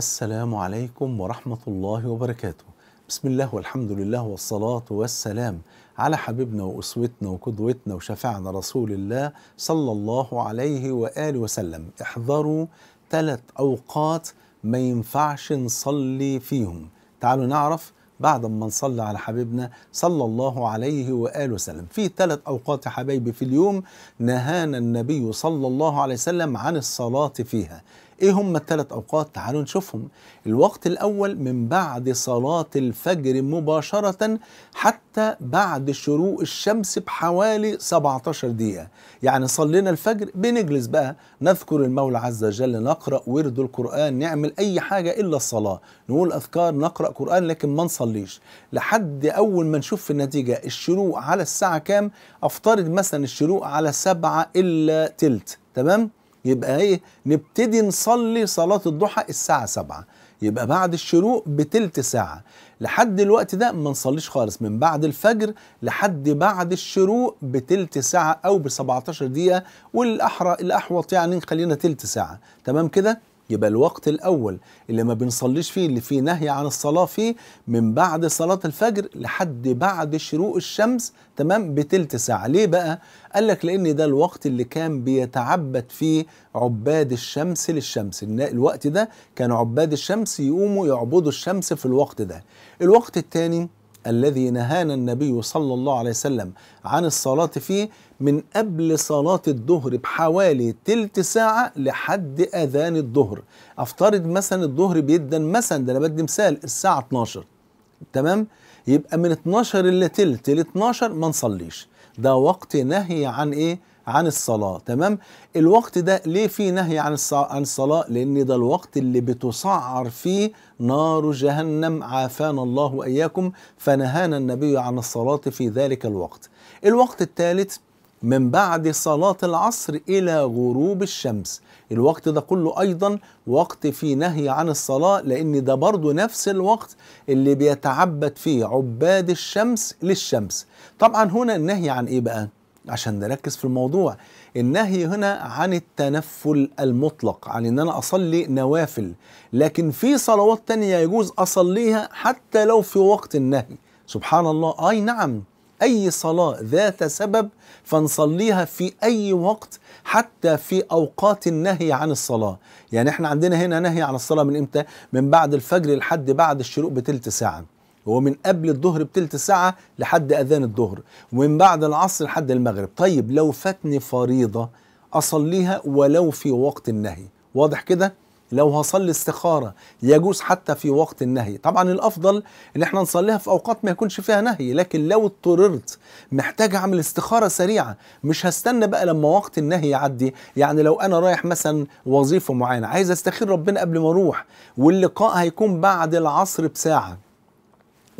السلام عليكم ورحمة الله وبركاته بسم الله والحمد لله والصلاة والسلام على حبيبنا وأسوتنا وقدوتنا وشفعنا رسول الله صلى الله عليه وآله وسلم احذروا ثلاث أوقات ما ينفعش نصلي فيهم تعالوا نعرف بعد ما نصلي على حبيبنا صلى الله عليه واله وسلم في ثلاث اوقات يا حبايبي في اليوم نهانا النبي صلى الله عليه وسلم عن الصلاه فيها ايه هم الثلاث اوقات تعالوا نشوفهم الوقت الاول من بعد صلاة الفجر مباشرة حتى بعد شروق الشمس بحوالي 17 دقيقة يعني صلينا الفجر بنجلس بقى نذكر المولى عز وجل نقرأ ورد القرآن نعمل اي حاجة الا الصلاة نقول اذكار نقرأ قرآن لكن ما نصليش لحد اول ما نشوف في النتيجة الشروق على الساعة كام افترض مثلا الشروق على سبعة الا تلت تمام يبقى ايه نبتدي نصلي صلاة الضحى الساعة سبعة يبقى بعد الشروق بتلت ساعة لحد الوقت ده ما نصليش خالص من بعد الفجر لحد بعد الشروق بتلت ساعة أو ب 17 دقيقة والأحرى الأحوط يعني خلينا تلت ساعة تمام كده يبقى الوقت الأول اللي ما بنصليش فيه اللي فيه نهي عن الصلاة فيه من بعد صلاة الفجر لحد بعد شروق الشمس تمام بتلت ساعة ليه بقى؟ قال لك لأن ده الوقت اللي كان بيتعبد فيه عباد الشمس للشمس الوقت ده كان عباد الشمس يقوموا يعبدوا الشمس في الوقت ده الوقت الثاني الذي نهانا النبي صلى الله عليه وسلم عن الصلاة فيه من قبل صلاة الظهر بحوالي تلت ساعة لحد أذان الظهر أفترض مثلا الظهر بيدا مثلا ده أنا بدي مثال الساعة 12 تمام يبقى من 12 إلا تلت ل 12 ما نصليش ده وقت نهي عن ايه عن الصلاة تمام الوقت ده ليه في نهي عن عن الصلاة لأن ده الوقت اللي بتسعر فيه نار جهنم عافانا الله وإياكم فنهانا النبي عن الصلاة في ذلك الوقت الوقت الثالث من بعد صلاة العصر إلى غروب الشمس الوقت ده كله أيضا وقت فيه نهي عن الصلاة لأن ده برضو نفس الوقت اللي بيتعبد فيه عباد الشمس للشمس طبعا هنا النهي عن إيه بقى؟ عشان نركز في الموضوع النهي هنا عن التنفل المطلق عن ان انا اصلي نوافل لكن في صلوات تانية يجوز اصليها حتى لو في وقت النهي سبحان الله اي نعم أي صلاة ذات سبب فنصليها في أي وقت حتى في أوقات النهي عن الصلاة يعني احنا عندنا هنا نهي عن الصلاة من إمتى؟ من بعد الفجر لحد بعد الشروق بتلت ساعة ومن قبل الظهر بتلت ساعة لحد أذان الظهر ومن بعد العصر لحد المغرب طيب لو فاتني فريضة أصليها ولو في وقت النهي واضح كده؟ لو هصلي استخاره يجوز حتى في وقت النهي طبعا الافضل ان احنا نصليها في اوقات ما يكونش فيها نهي لكن لو اضطررت محتاج اعمل استخاره سريعه مش هستنى بقى لما وقت النهي يعدي يعني لو انا رايح مثلا وظيفه معينه عايز استخير ربنا قبل ما اروح واللقاء هيكون بعد العصر بساعه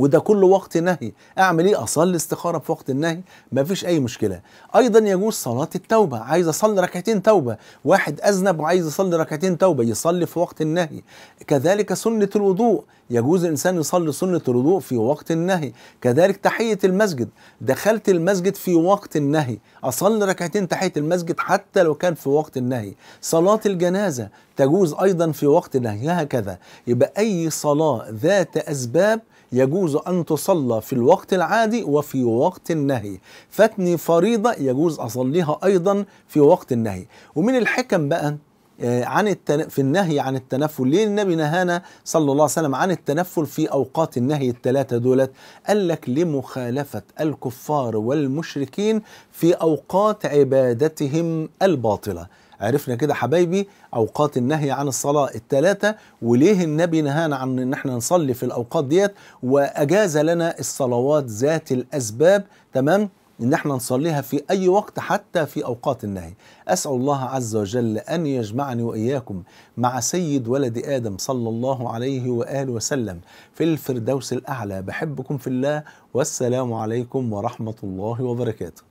وده كله وقت نهي اعمل ايه اصلي استخاره في وقت النهي مفيش اي مشكله ايضا يجوز صلاه التوبه عايز اصلي ركعتين توبه واحد اذنب وعايز يصلي ركعتين توبه يصلي في وقت النهي كذلك سنه الوضوء يجوز الانسان يصلي سنه الوضوء في وقت النهي كذلك تحيه المسجد دخلت المسجد في وقت النهي اصلي ركعتين تحيه المسجد حتى لو كان في وقت النهي صلاه الجنازه تجوز ايضا في وقت النهي هكذا يبقى اي صلاه ذات اسباب يجوز أن تصلى في الوقت العادي وفي وقت النهي فاتني فريضة يجوز أصليها أيضا في وقت النهي ومن الحكم بقى آه، عن التن... في النهي عن التنفل ليه النبي نهانا صلى الله عليه وسلم عن التنفل في أوقات النهي الثلاثة دولت قال لك لمخالفة الكفار والمشركين في أوقات عبادتهم الباطلة عرفنا كده حبايبي اوقات النهي عن الصلاه الثلاثه وليه النبي نهانا عن ان احنا نصلي في الاوقات ديت واجاز لنا الصلوات ذات الاسباب تمام ان احنا نصليها في اي وقت حتى في اوقات النهي اسال الله عز وجل ان يجمعني واياكم مع سيد ولد ادم صلى الله عليه واله وسلم في الفردوس الاعلى بحبكم في الله والسلام عليكم ورحمه الله وبركاته